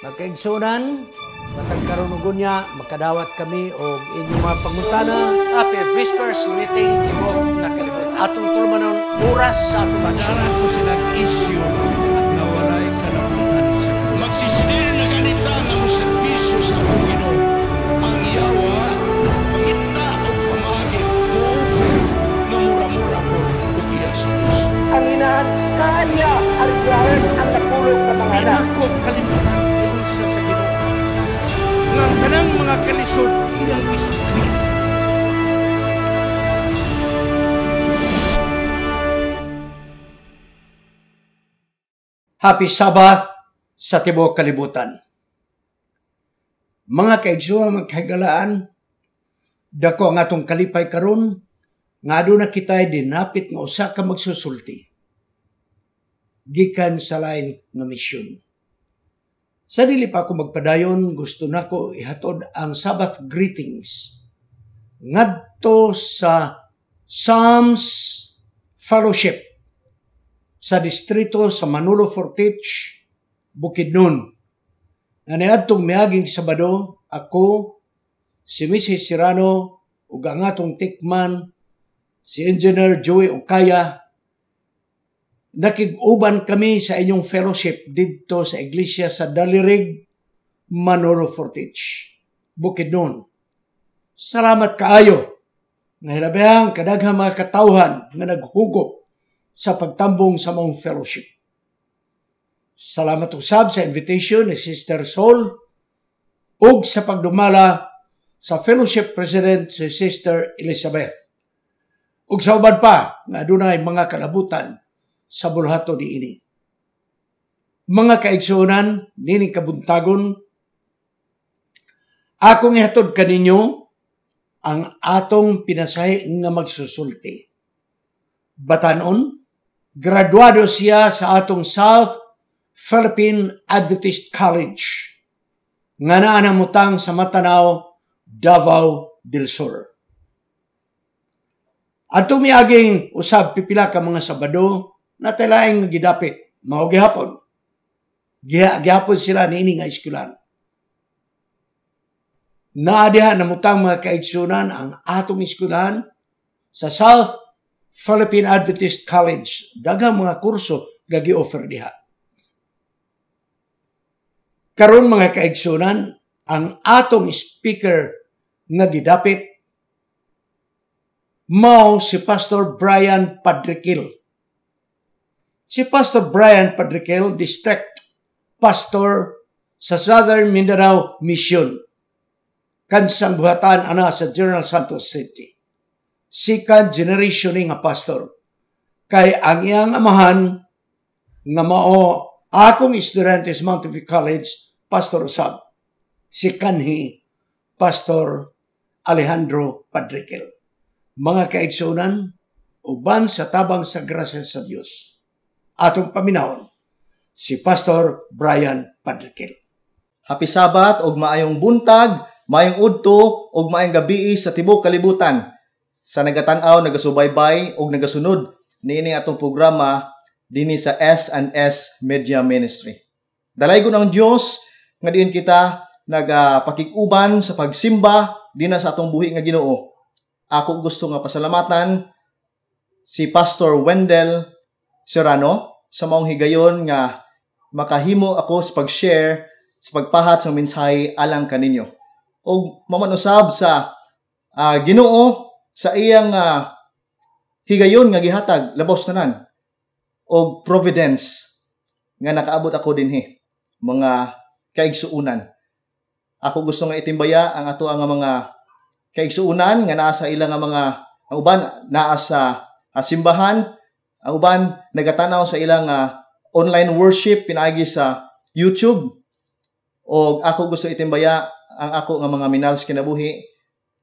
Magkaigsunan, matag karunugon niya, makadawat kami o inyong mga pangutana. Happy Whispers meeting, tibok na kalibot. Atong tulumanon, oras sa atong pagkaran ko silang isyo na walay kalamutan sa kalibot. Magdisidir na ganita na servisyo sa atong ginoo. Ang yawa, pangita o pamagin, mo-offer na mura-mura po o iya sa Diyos. Ang inahan, kanya, ang ang natulog sa mga anak. Hindi ko kalimutan ng tanang mga kalisod iyang isipin. Happy Sabbath sa Tibok Kalibutan. Mga kaigsuwa, mga kahigalaan, dako ang atong kalipay karon nga do na kita'y dinapit nga usa ka magsusulti gikan sa lain nga misyon. Sa dili pa ako magpadayon, gusto na ko ihatod ang Sabbath greetings ngadto sa Psalms Fellowship sa distrito sa Manolo Fortich, Bukidnon. Na niadtong miaging Sabado, ako, si Mrs. Serrano, ug ang atong tikman, si Engineer Joey Okaya, Nakiguban kami sa inyong fellowship dito sa iglesia sa Dalirig, Manolo Fortich, Bukidnon. Salamat kaayo nga hilabihang kadaghang mga katawhan nga naghugop sa pagtambong sa mong fellowship. Salamat usab sa invitation ni Sister Sol ug sa pagdumala sa fellowship president si Sister Elizabeth. Ug sa uban pa nga adunay mga kalabutan sa bulhato ni ini. Mga kaigsunan, nini kabuntagon, akong ihatod kaninyo ang atong pinasahi nga magsusulti. Batanon, graduado siya sa atong South Philippine Adventist College nga mutang sa Matanao, Davao del Sur. At tumiaging usab pipila ka mga Sabado, na talaing gidapit mao gihapon giha gihapon sila nini nga iskulan Naadiha na mutang mga kaigsunan ang atong iskulan sa South Philippine Adventist College. Daghang mga kurso gagi-offer diha. Karon mga kaigsunan, ang atong speaker nga gidapit mao si Pastor Brian Padrikil si Pastor Brian Padriquel, District Pastor sa Southern Mindanao Mission. Kansang buhatan ana sa General Santos City. Second generation nga pastor. Kay ang iyang amahan nga mao akong estudyante sa Mount College, Pastor Sab. Si kanhi Pastor Alejandro Padriquel. Mga kaigsunan, uban sa tabang sa grasya sa Diyos atong paminahon, si Pastor Brian Padrikil. Happy Sabat og maayong buntag, maayong udto og maayong gabi sa tibuok kalibutan. Sa nagatanaw, nagasubaybay og nagasunod niini atong programa dinhi sa S&S Media Ministry. Dalay gud ang Dios nga diin kita nagapakig-uban sa pagsimba dina sa atong buhi nga Ginoo. Ako gusto nga pasalamatan si Pastor Wendell Serrano sa maong higayon nga makahimo ako sa pag-share sa pagpahat sa mensahe alang kaninyo. O mamanusab sa uh, Ginoo sa iyang uh, higayon nga gihatag labos tanan o providence nga nakaabot ako din he. mga kaigsuunan. Ako gusto nga itimbaya ang ato ang mga kaigsuunan nga nasa sa ilang mga ang uban naa sa ah, simbahan ang uban nagatanaw sa ilang uh, online worship pinaagi sa YouTube o ako gusto itimbaya ang ako nga mga minals kinabuhi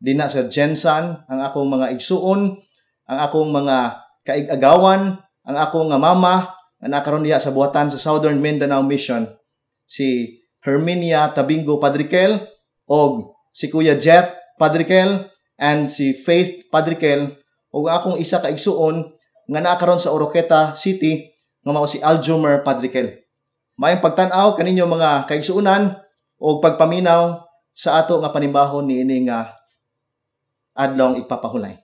dina sa Jensen ang akong mga igsuon ang akong mga kaigagawan ang akong nga mama nga nakaron niya sa buhatan sa Southern Mindanao Mission si Herminia Tabingo Padrikel og si Kuya Jet Padrikel and si Faith Padrikel og akong isa ka igsuon nga naa sa Oroqueta City nga mao si Aljomer Padrikel. Mayang pagtan-aw kaninyo mga kaigsuunan o pagpaminaw sa ato nga panimbahon niini nga adlong ipapahulay.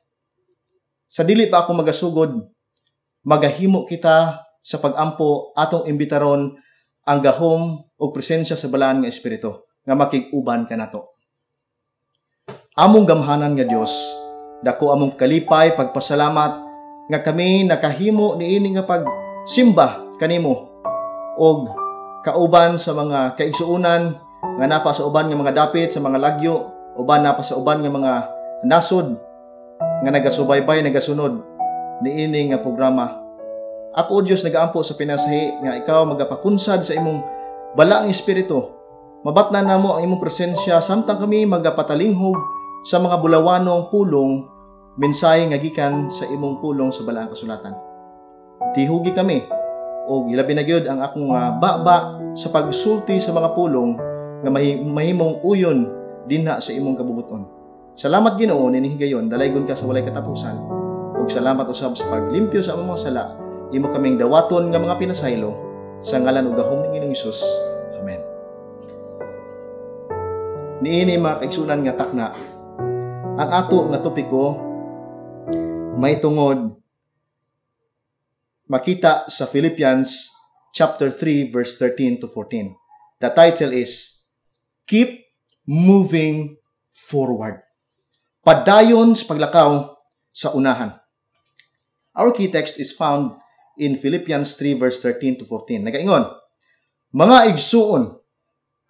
Sa dili pa ako magasugod, magahimo kita sa pagampo atong imbitaron ang gahom o presensya sa balaan nga Espiritu nga makiguban ka nato. Among gamhanan nga Dios, dako among kalipay pagpasalamat nga kami nakahimo ni ini nga pagsimba kanimo og kauban sa mga kaigsuunan nga napa sa uban nga mga dapit sa mga lagyo uban napa sa uban nga mga nasod nga nagasubaybay nagasunod ni ini nga programa Apo Dios nagaampo sa pinasahi nga ikaw magapakunsad sa imong balaang espiritu mabatna mo ang imong presensya samtang kami magapatalinghob sa mga bulawanong pulong Mensahe nga gikan sa imong pulong sa balaang kasulatan. Tihugi kami o gilabi na gyud ang akong uh, baba sa pagsulti sa mga pulong nga mahimong uyon dinha sa imong kabubuton. Salamat Ginoo ni higayon dalaygon ka sa walay katapusan. Ug salamat usab sa paglimpyo sa among mga sala. Imo kaming dawaton nga mga pinasaylo sa ngalan ug gahom ni Ginoong Hesus. Amen. Niini mga kaigsunan nga takna. Ang ato nga topiko may tungod makita sa Philippians chapter 3 verse 13 to 14. The title is Keep Moving Forward. Padayon sa paglakaw sa unahan. Our key text is found in Philippians 3 verse 13 to 14. Nagaingon, Mga igsuon,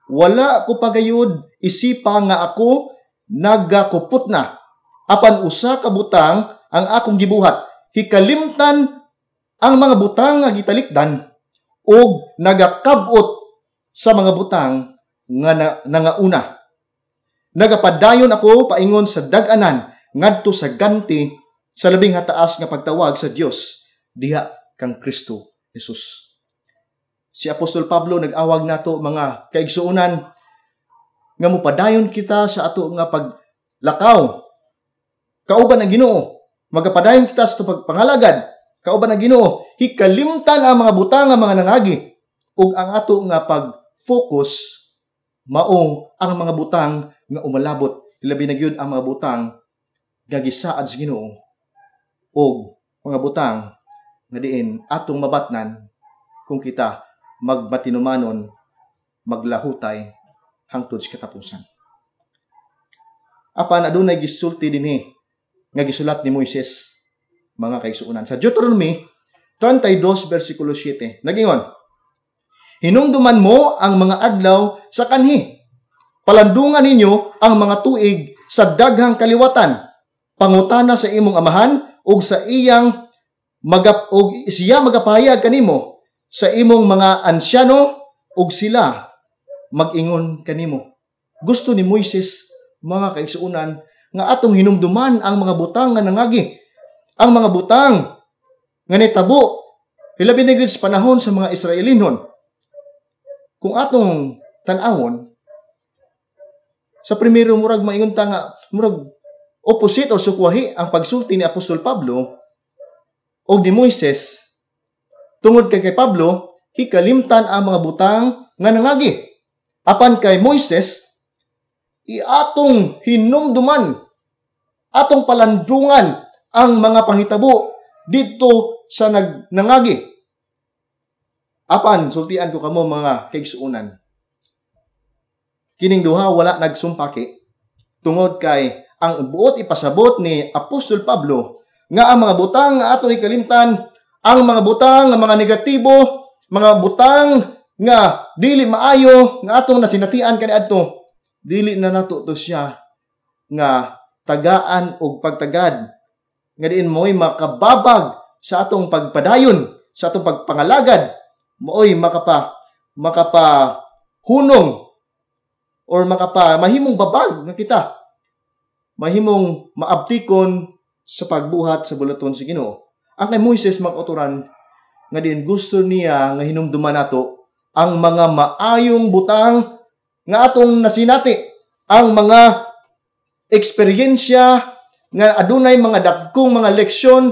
wala ko pagayod isipa nga ako nagakupot na apan usa ka butang ang akong gibuhat. Hikalimtan ang mga butang nga gitalikdan o nagakabot sa mga butang nga na, nangauna. Nagapadayon ako paingon sa daganan ngadto sa ganti sa labing hataas nga pagtawag sa Dios diha kang Kristo Jesus. Si Apostol Pablo nag-awag nato mga kaigsuonan nga mupadayon kita sa ato nga paglakaw kauban ang Ginoo Magapadayon kita sa pagpangalagad, kauban na Ginoo, hikalimtan ang mga butang nga mga nangagi ug ang ato nga pag-focus mao ang mga butang nga umalabot labi na gyud ang mga butang nga sa Ginoo ug mga butang nga diin atong mabatnan kung kita magmatinumanon maglahutay hangtod sa katapusan apan adunay gisulti dinhi nga gisulat ni Moises mga kaigsuunan. Sa Deuteronomy 32 versikulo 7, nagingon, Hinumduman mo ang mga adlaw sa kanhi. Palandungan ninyo ang mga tuig sa daghang kaliwatan. Pangutana sa imong amahan ug sa iyang magap og siya magapahayag kanimo sa imong mga ansyano ug sila magingon kanimo. Gusto ni Moises mga kaigsuunan nga atong hinumduman ang mga butang nga nangagi. Ang mga butang nga nitabo hilabi na sa panahon sa mga Israelinon. Kung atong tanawon sa primero murag maingon ta nga murag opposite o sukwahi ang pagsulti ni Apostol Pablo o ni Moises tungod kay kay Pablo hikalimtan ang mga butang nga nangagi apan kay Moises iatong hinumduman, atong palandungan ang mga panghitabo dito sa nag nangagi. Apan, sultian ko kamo mga kaigsuunan. Kining duha wala nagsumpaki tungod kay ang buot ipasabot ni Apostol Pablo nga ang mga butang nga ato ikalimtan, ang mga butang nga mga negatibo, mga butang nga dili maayo nga atong nasinatian kaniadto dili na natuto siya nga tagaan og pagtagad nga diin mo'y makababag sa atong pagpadayon sa atong pagpangalagad mo'y makapa makapa hunong or makapa mahimong babag nga kita mahimong maabtikon sa pagbuhat sa bulaton sa Ginoo ang kay Moises makoturan nga din gusto niya nga hinumduman nato ang mga maayong butang nga atong nasinati ang mga eksperyensya nga adunay mga dagkong mga leksyon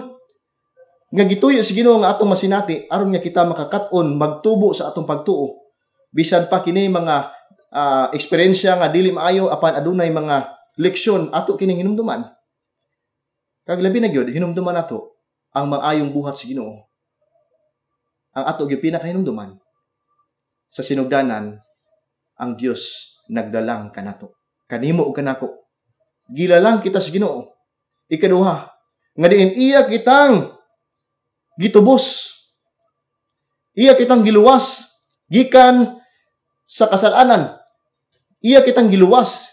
nga gituyo si Ginoo nga atong masinati aron nga kita makakat-on magtubo sa atong pagtuo bisan pa kini mga uh, eksperyensya nga dili maayo apan adunay mga leksyon ato kining hinumduman kag labi na gyud hinumduman nato ang maayong buhat si Ginoo ang ato gyud pinakahinumduman sa sinugdanan ang Dios nagdalang kanato. Kanimo ug kanako. Gilalang kita sa Ginoo. Ikaduha, nga diin iya kitang gitubos. Iya kitang giluwas gikan sa kasalanan. Iya kitang giluwas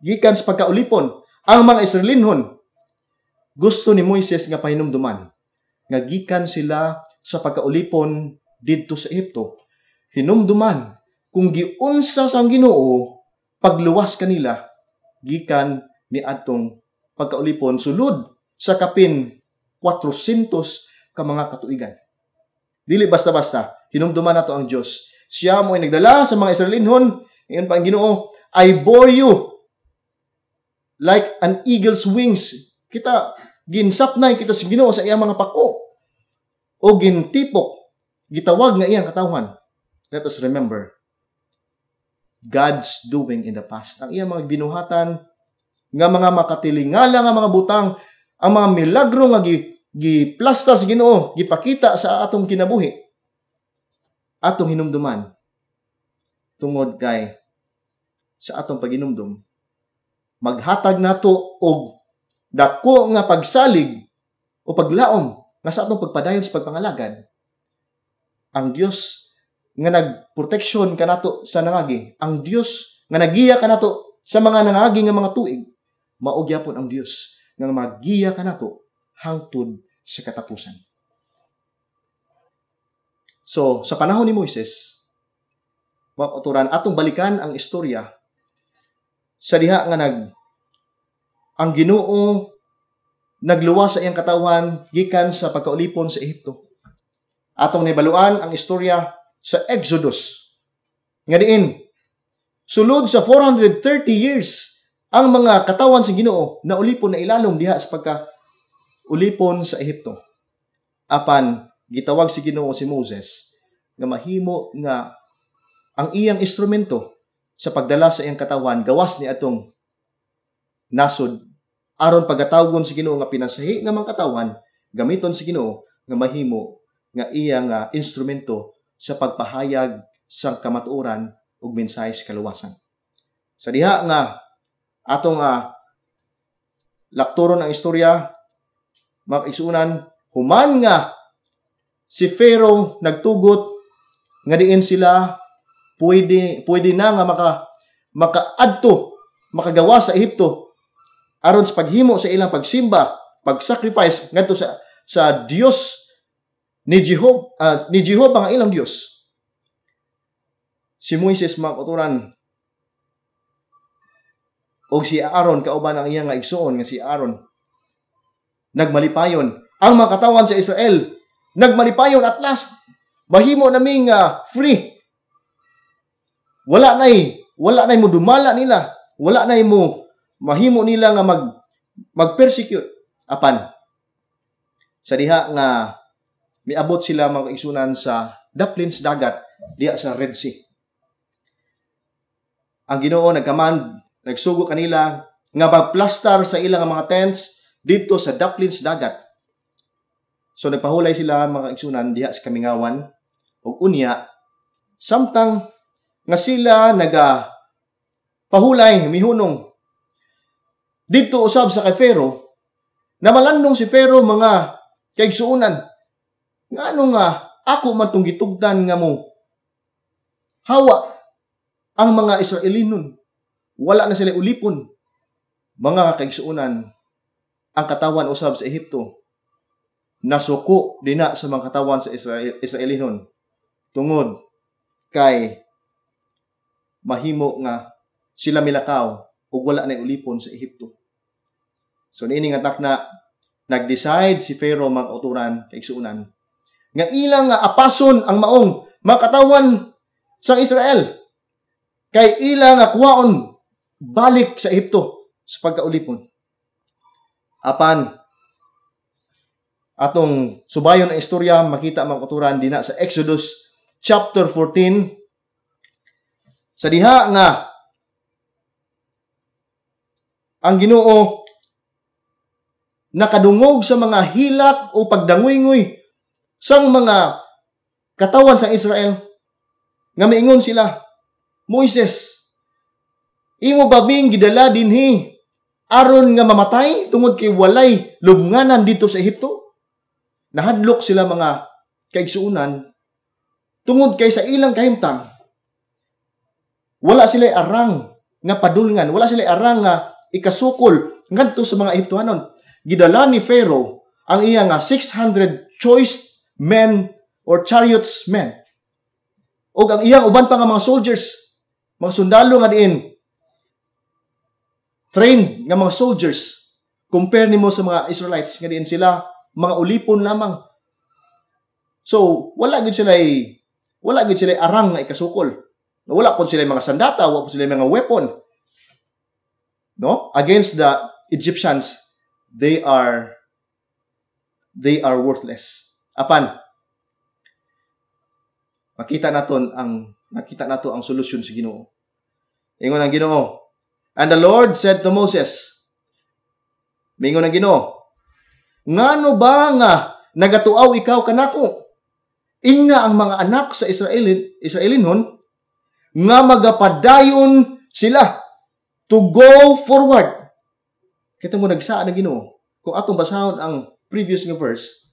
gikan sa pagkaulipon ang mga Israelinhon. Gusto ni Moises nga pahinumduman nga gikan sila sa pagkaulipon didto sa Ehipto. Hinumduman kung giunsa sang Ginoo pagluwas kanila gikan ni atong pagkaulipon sulod sa kapin 400 ka mga katuigan. Dili basta-basta hinumduman nato ang Dios. Siya mo ay nagdala sa mga Israelinhon ngayon pa ang Ginoo I bore you like an eagle's wings. Kita ginsapnay kita sa si Ginoo sa iyang mga pako o gintipok gitawag nga iyang katawan. Let us remember God's doing in the past. Ang iyang mga binuhatan, nga mga makatilingala, nga mga butang, ang mga milagro nga giplastas gi ginoo, gipakita sa atong kinabuhi, atong hinumduman, tungod kay sa atong paginumdum, maghatag nato og dako nga pagsalig o paglaom nga sa atong pagpadayon sa pagpangalagad, ang Dios nga nagproteksyon ka nato sa nangagi. Ang Dios nga nagiya ka nato sa mga nangagi nga mga tuig. Maugyapon ang Dios nga magiya ka nato hangtod sa katapusan. So, sa panahon ni Moises, mauturan atong balikan ang istorya sa diha nga nag ang Ginoo nagluwas sa iyang katawan gikan sa pagkaulipon sa Ehipto. Atong nibaluan ang istorya sa Exodus. Nga sulod sa 430 years ang mga katawan sa Ginoo na ulipon na ilalom diha sa pagka ulipon sa Ehipto. Apan gitawag si Ginoo si Moses nga mahimo nga ang iyang instrumento sa pagdala sa iyang katawan gawas ni atong nasod aron pagatawgon si Ginoo nga pinasahi nga mga katawan gamiton si Ginoo nga mahimo nga iyang uh, instrumento sa pagpahayag sang kamatuoran ug mensahe sa kaluwasan. Sa diha nga atong uh, ah, lakturon ang istorya makisunan human nga si Pharaoh nagtugot nga diin sila pwede pwede na nga maka makaadto makagawa sa Ehipto aron sa paghimo sa ilang pagsimba pag-sacrifice ngadto sa sa Dios ni Jehovah, uh, ni Jehovah ang ilang Diyos. Si Moises makuturan o si Aaron kauban ang iyang nga igsuon nga si Aaron nagmalipayon ang mga katawan sa Israel nagmalipayon at last mahimo naming uh, free wala nay wala nay mo dumala nila wala nay mo mahimo nila nga mag mag-persecute apan sa diha nga miabot sila mga isunan sa Daplins Dagat, diya sa Red Sea. Ang ginoo nagkamand, nagsugo kanila, nga magplastar sa ilang mga tents dito sa Daplins Dagat. So nagpahulay sila mga isunan diha sa Kamingawan ug unya samtang nga sila naga pahulay mihunong dito usab sa kay Pharaoh namalandong si Pero mga kaigsuunan nga ano nga, ako man tong gitugdan nga mo. Hawa ang mga Israelin nun. Wala na sila ulipon. Mga kaigsuunan, ang katawan usab sa Ehipto. Nasuko dina sa mga katawan sa Israel, Israelin nun. Tungod kay mahimo nga sila milakaw ug wala na ulipon sa Ehipto. So niini nga takna nag-decide si Pharaoh mga uturan kay igsuunan nga ilang nga apason ang maong makatawan sa Israel kay ilang nga kuwaon balik sa Ehipto sa pagkaulipon. Apan atong subayon ang istorya makita ang kuturan din sa Exodus chapter 14 sa diha nga ang Ginoo nakadungog sa mga hilak o pagdangoy-ngoy sang mga katawan sa Israel nga miingon sila Moises imo babing gidala dinhi aron nga mamatay tungod kay walay lubnganan dito sa Ehipto nahadlok sila mga kaigsuunan tungod kay sa ilang kahimtang wala sila arang nga padulngan wala sila arang nga ikasukol ngadto sa mga Ehiptohanon gidala ni Pharaoh ang iya nga 600 choice men or chariots men. O ang iyang uban pa nga mga soldiers, mga sundalo nga diin, trained nga mga soldiers, compare nimo sa mga Israelites nga diin sila mga ulipon lamang. So, wala gud sila ay wala gud sila ay arang nga ikasukol. Wala pud sila mga sandata, wala pud sila mga weapon. No? Against the Egyptians, they are they are worthless. Apan, makita naton ang nakita nato ang solusyon sa Ginoo. Ingon ang Ginoo. And the Lord said to Moses, Mingon ang Ginoo, Ngano ba nga nagatuaw ikaw kanako? Inna ang mga anak sa Israelin, Israelinon nga magapadayon sila to go forward. Kita mo nagsaa na Ginoo. Kung atong basahon ang previous nga verse,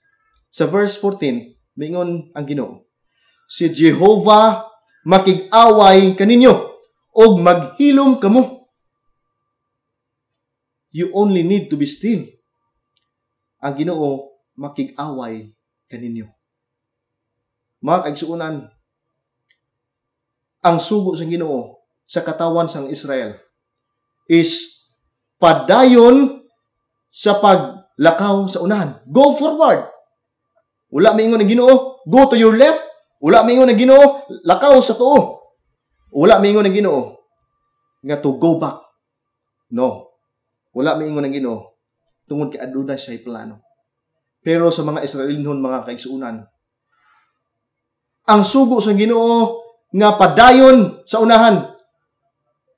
sa verse 14, mingon ang Ginoo. Si Jehovah makig-away kaninyo og maghilom kamo. You only need to be still. Ang Ginoo makig-away kaninyo. Mga kaigsuunan, ang sugo sa Ginoo sa katawan sang Israel is padayon sa paglakaw sa unahan. Go forward. Wala maingon ng Ginoo, go to your left. Wala maingon ng Ginoo, lakaw sa tuo. Wala maingon ng Ginoo nga to go back. No. Wala maingon ng Ginoo tungod kay aduna siya plano. Pero sa mga Israelinhon mga kaigsuunan, ang sugo sa Ginoo nga padayon sa unahan.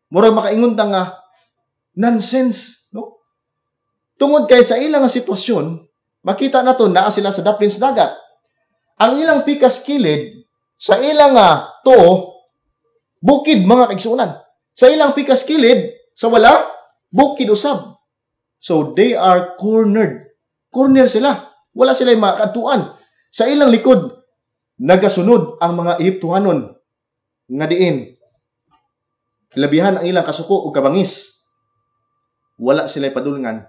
Murag makaingon ta nga nonsense, no? Tungod kay sa ilang sitwasyon, makita nato na sila sa dapin dagat. Ang ilang pikas kilid sa ilang uh, to bukid mga kaigsuonan. Sa ilang pikas kilid sa wala bukid usab. So they are cornered. Corner sila. Wala sila makaadtuan. Sa ilang likod nagasunod ang mga Ehiptuhanon nga diin labihan ang ilang kasuko o kabangis. Wala sila padulngan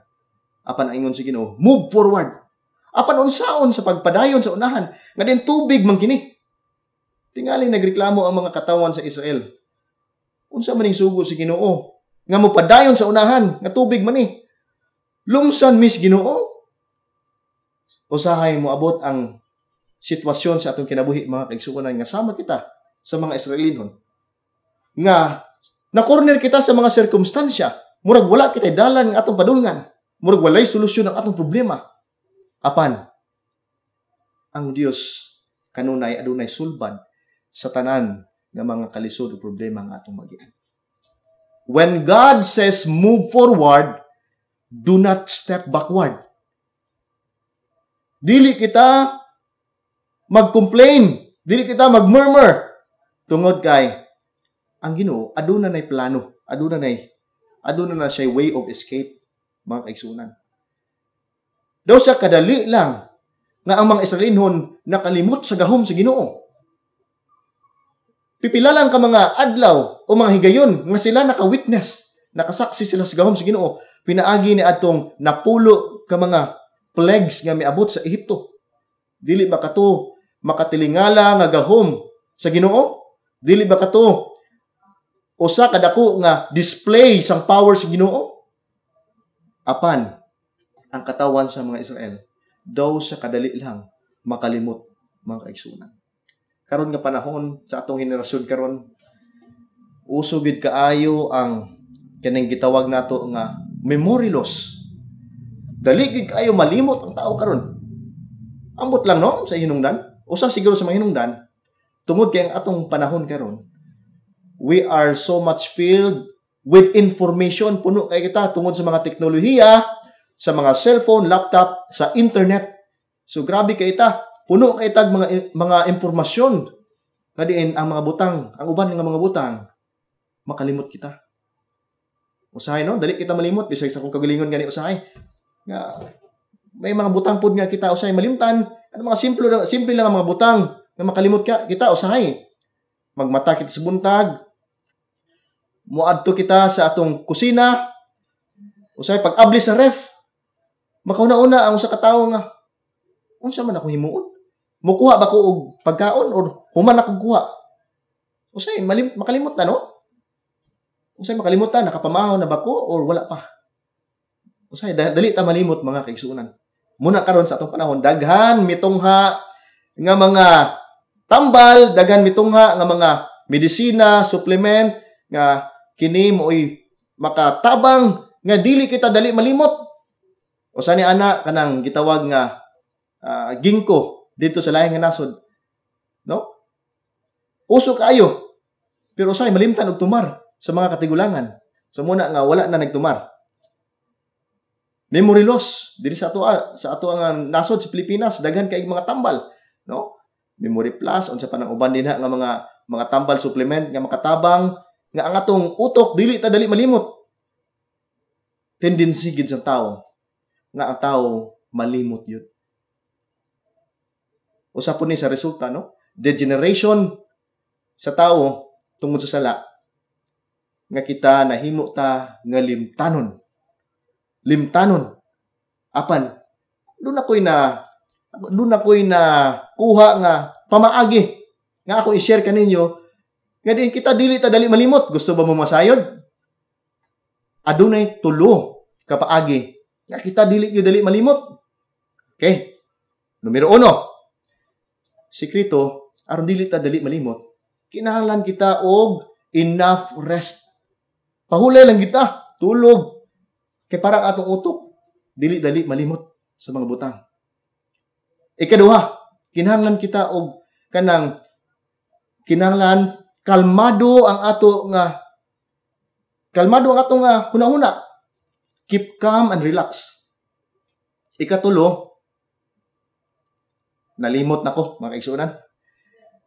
apan ingon si Ginoo, move forward Apan unsaon sa pagpadayon sa unahan, nga din tubig man kini. Tingali nagreklamo ang mga katawan sa Israel. Unsa maning sugo si Ginoo? Nga mopadayon sa unahan, nga tubig man ni. lumsan mis Ginoo. Usahay mo abot ang sitwasyon sa atong kinabuhi mga kaigsuonan nga sama kita sa mga Israelinon. Nga na-corner kita sa mga sirkumstansya, murag wala kita'y dalan ang atong padulngan, murag walay solusyon ang atong problema Apan, ang Dios kanunay adunay sulbad sa tanan ng mga kalisod o problema ang atong magian. When God says move forward, do not step backward. Dili kita mag-complain, dili kita mag-murmur tungod kay ang Ginoo aduna nay plano, aduna nay aduna na siya way of escape mga kaigsunan. Daw sa kadali lang nga ang mga Israelinhon nakalimot sa gahom sa Ginoo. Pipila lang ka mga adlaw o mga higayon nga sila naka-witness, nakasaksi sila sa gahom sa Ginoo, pinaagi ni atong napulo ka mga plagues nga miabot sa Ehipto. Dili ba kato makatilingala nga gahom sa Ginoo? Dili ba kato usa kadako nga display sang power sa Ginoo? Apan, ang katawan sa mga Israel, daw sa kadali lang makalimot mga kaigsunan. Karon nga panahon sa atong henerasyon karon uso gid kaayo ang kaning gitawag nato nga memory loss. Dali gid kaayo malimot ang tao karon. Ambot lang no sa hinungdan. Usa siguro sa mga hinungdan tungod kay ang atong panahon karon we are so much filled with information puno kay kita tungod sa mga teknolohiya sa mga cellphone, laptop, sa internet. So grabe kay ita, puno kay itag mga mga impormasyon nga diin ang mga butang, ang uban ng mga butang makalimot kita. Usahay no, dali kita malimot bisag sa kung kagalingon gani usahay. Nga may mga butang pud nga kita usahay malimtan, ano mga simple simple lang ang mga butang nga makalimot ka kita usahay. Magmata kita sa buntag. Muadto kita sa atong kusina. Usahay pag-abli sa ref, Makauna-una ang sa ka nga unsa man ako himuon? Mukuha ba ko og pagkaon or human ako kuha? Usay malim makalimot na no? Usay makalimutan nakapamahaw na ba ko or wala pa? Usay dali ta malimot mga kaigsuonan. Muna karon sa atong panahon daghan mitungha nga mga tambal, daghan mitungha nga mga medisina, supplement nga kini mo'y makatabang nga dili kita dali malimot o sa ni ana kanang gitawag nga uh, ah, gingko dito sa laing nasod. No? Uso kayo. Pero usay malimtan og tumar sa mga katigulangan. so, muna nga wala na nagtumar. Memory loss diri sa ato ah, sa ato ang nasod sa Pilipinas daghan kay mga tambal, no? Memory plus unsa pa nang uban dinha nga mga mga tambal supplement nga makatabang nga ang atong utok dili ta dali malimot. Tendency gid sa tawo nga ataw malimot yun. Usa ni sa resulta, no? Degeneration sa tao tungod sa sala nga kita nahimo ta nga limtanon. Limtanon. Apan doon ako'y na doon ako'y na kuha nga pamaagi nga ako i-share kaninyo nga din kita dili ta dali malimot. Gusto ba mo masayod? Adunay tulo kapaagi nga kita dili gyud dali malimot. Okay? Numero uno. Sikreto aron dili ta dali malimot, kinahanglan kita og enough rest. Pahulay lang kita, tulog. Kay parang atong utok, dili dali malimot sa mga butang. Ikaduha, kinahanglan kita og kanang kinahanglan kalmado ang ato nga kalmado ang ato nga hunahuna Keep calm and relax. Ikatulo, nalimot na ko, mga kaigsunan.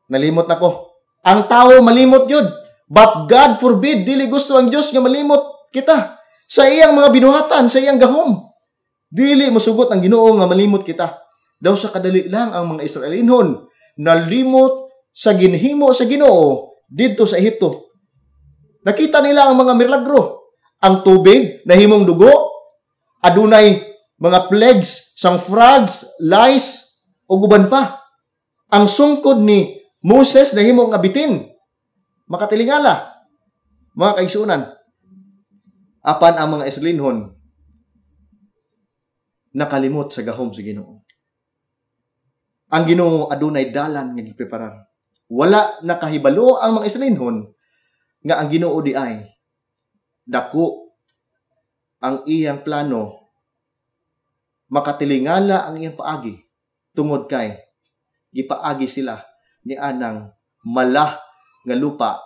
Nalimot na ko. Ang tao malimot yun. But God forbid, dili gusto ang Diyos nga malimot kita sa iyang mga binuhatan, sa iyang gahom. Dili masugot ang Ginoo nga malimot kita. Daw sa kadali lang ang mga Israelinhon nalimot sa ginhimo sa Ginoo didto sa Ehipto. Nakita nila ang mga milagro ang tubig na himong dugo, adunay mga plagues, sang frogs, lice, o guban pa. Ang sungkod ni Moses na himong abitin, makatilingala, mga kaigsunan. Apan ang mga Israelinhon, nakalimot sa gahom sa Ginoo. Ang Ginoo adunay dalan nga gipreparar. Wala nakahibalo ang mga Israelinhon nga ang Ginoo di ay dako ang iyang plano makatilingala ang iyang paagi tungod kay gipaagi sila ni anang mala nga lupa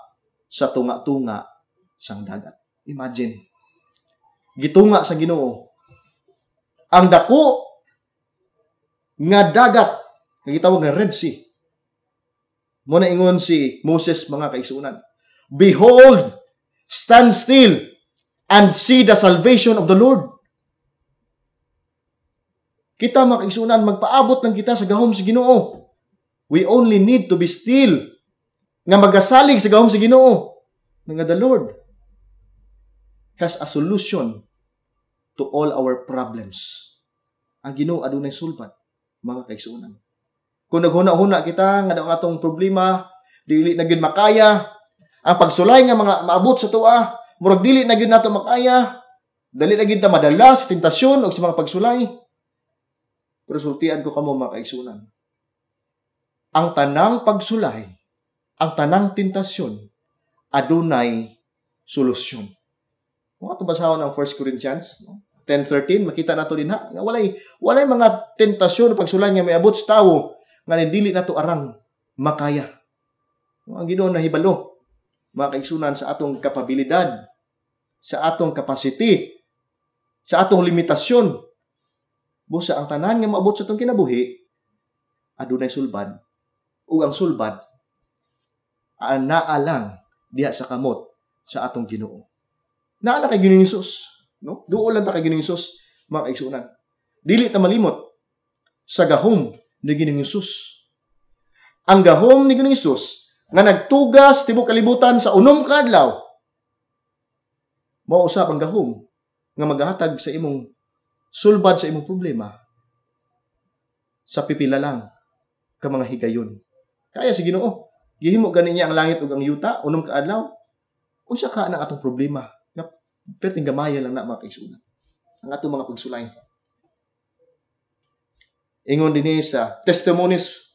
sa tunga-tunga sang dagat imagine gitunga sa Ginoo ang dako nga dagat nga gitawag nga Red Sea mo na ingon si Moses mga kaigsuonan behold Stand still and see the salvation of the Lord. Kita makaigsunan, magpaabot ng kita sa gahom sa ginoo. We only need to be still nga magasalig sa gahom sa ginoo. Nga the Lord has a solution to all our problems. Ang ginoo adunay sulpat, mga kaigsunan. Kung naghuna-huna kita nga atong problema, dili na gyud makaya, ang pagsulay nga mga maabot sa tua, murag dili na gyud nato makaya, dali na gyud ta madala sa tentasyon o sa mga pagsulay. Pero sultian ko kamo mga kaigsunan. Ang tanang pagsulay, ang tanang tentasyon, adunay solusyon. Kung ato basahon ang 1 Corinthians, no? 10.13, makita nato din ha, walay, walay mga tentasyon o pagsulay nga may abot sa tawo nga dili nato arang makaya. Ang na nahibalo mga kaigsunan, sa atong kapabilidad, sa atong capacity, sa atong limitasyon. Busa ang tanan nga maabot sa atong kinabuhi, adunay sulbad O ang sulbad naa lang diha sa kamot sa atong Ginoo. Naa lang kay Ginoo Hesus, no? Duol lang ta kay Ginoo Hesus mga kaigsunan. Dili ta malimot sa gahom ni Ginoo Hesus. Ang gahom ni Ginoo Hesus nga nagtugas tibo kalibutan sa unom ka adlaw mao usab ang gahom nga magahatag sa imong sulbad sa imong problema sa pipila lang ka mga higayon kaya si Ginoo gihimo gani niya ang langit ug ang yuta unom ka adlaw unsa ka ang atong problema nga perting gamaya lang na mga kaisunan ang atong mga pagsulay ingon dinhi sa Testimonies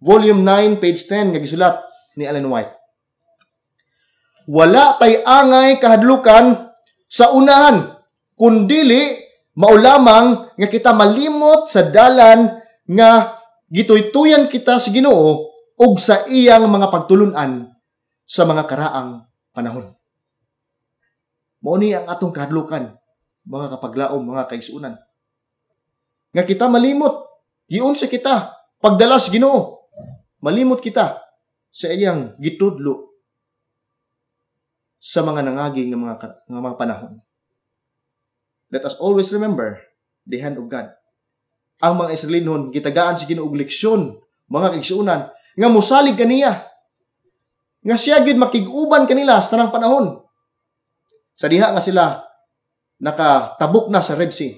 Volume 9, page 10, nga gisulat, ni Ellen White. Wala tay angay kahadlukan sa unahan, kundili maulamang nga kita malimot sa dalan nga gituytuyan kita sa si Ginoo ug sa iyang mga pagtulunan sa mga karaang panahon. Mao ni ang atong kahadlukan, mga kapaglaom, mga kaisunan. Nga kita malimot, giunsa kita, pagdalas Ginoo. Malimot kita sa iyang gitudlo sa mga nangagi ng mga, ng mga panahon. Let us always remember the hand of God. Ang mga Israelinon gitagaan sa si Ginoong leksyon, mga kagsuunan nga musalig kaniya nga siya gid makiguban kanila sa tanang panahon. Sa diha nga sila nakatabok na sa Red Sea.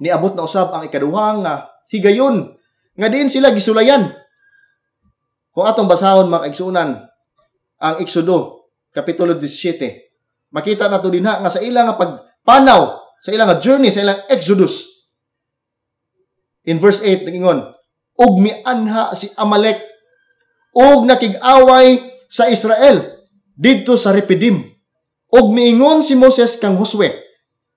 Niabot na usab ang ikaduhang uh, higayon nga diin sila gisulayan kung atong basahon mga igsuunan, ang Exodo, Kapitulo 17, makita na to din ha, nga sa ilang pagpanaw, sa ilang journey, sa ilang Exodus. In verse 8, nagingon, Ug mianha si Amalek, ug nakig-away sa Israel, didto sa Repidim. Ug miingon si Moses kang Josue,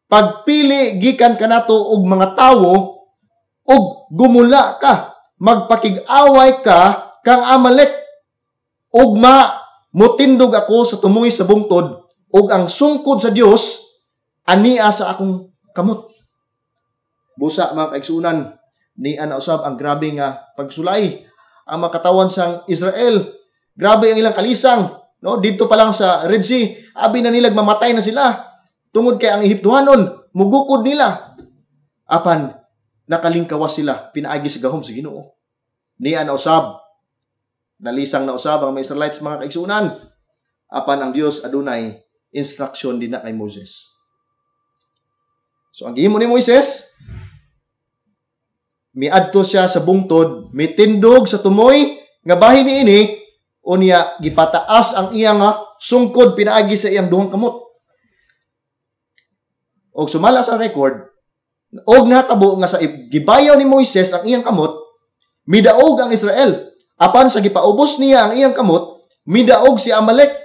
Pagpili gikan kanato og mga tawo, ug gumula ka, magpakig-away ka kang Amalek. Ugma, mutindog ako sa tumoy sa bungtod, ug ang sungkod sa Dios ania sa akong kamot. Busa mga kaigsunan, ni ana usab ang grabe nga pagsulay ang makatawan sang Israel. Grabe ang ilang kalisang, no? Dito pa lang sa Red Sea, abi na nilag mamatay na sila. Tungod kay ang Ehiptuhanon, mugukod nila. Apan nakalingkawas sila, pinaagi sa gahom sa Ginoo. Ni ana usab Nalisang na usab ang mga Israelites mga kaigsunan. Apan ang Dios adunay instruction din na kay Moses. So ang gihimo ni Moises miadto siya sa bungtod, mitindog sa tumoy nga bahin niini unya gipataas ang iyang sungkod pinaagi sa iyang duhang kamot. Og sumala sa record, og natabo nga sa gibayaw ni Moises ang iyang kamot, midaog ang Israel Apan sa gipaubos niya ang iyang kamot, midaog si Amalek.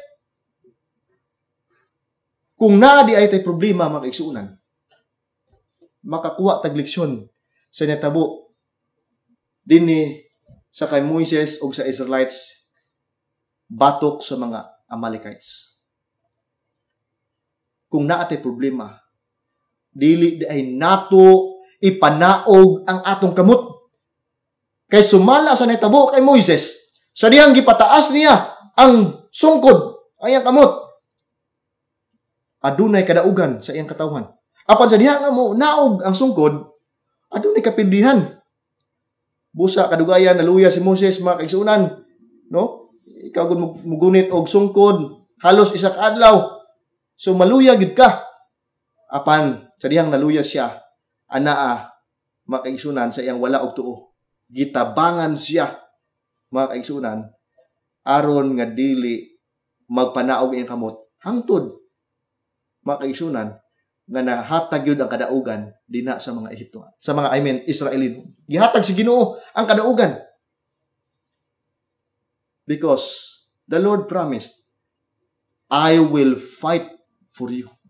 Kung naa di ay tay problema mga kaigsuunan, makakuha tag leksyon sa netabo dinhi sa kay Moises o sa Israelites batok sa mga Amalekites. Kung naa tay problema, dili ay nato ipanaog ang atong kamot kay sumala sa nitabo kay Moises sa dihang gipataas niya ang sungkod ayang kamot adunay kadaugan sa iyang katawan. Apan sa diha mo naog ang sungkod, adunay kapindihan. Busa kadugayan naluya si Moses mga kaigsunan, no? Ikaw gud mugunit og sungkod halos isa adlaw. So maluya gid ka. Apan sa dihang naluya siya anaa mga kaigsunan sa iyang wala og tuo gitabangan siya mga kaigsunan aron nga dili magpanaog iyang kamot hangtod mga kaigsunan nga nahatag yun ang kadaugan dina sa mga Ehipto sa mga I mean Israelino gihatag si Ginoo ang kadaugan because the Lord promised I will fight for you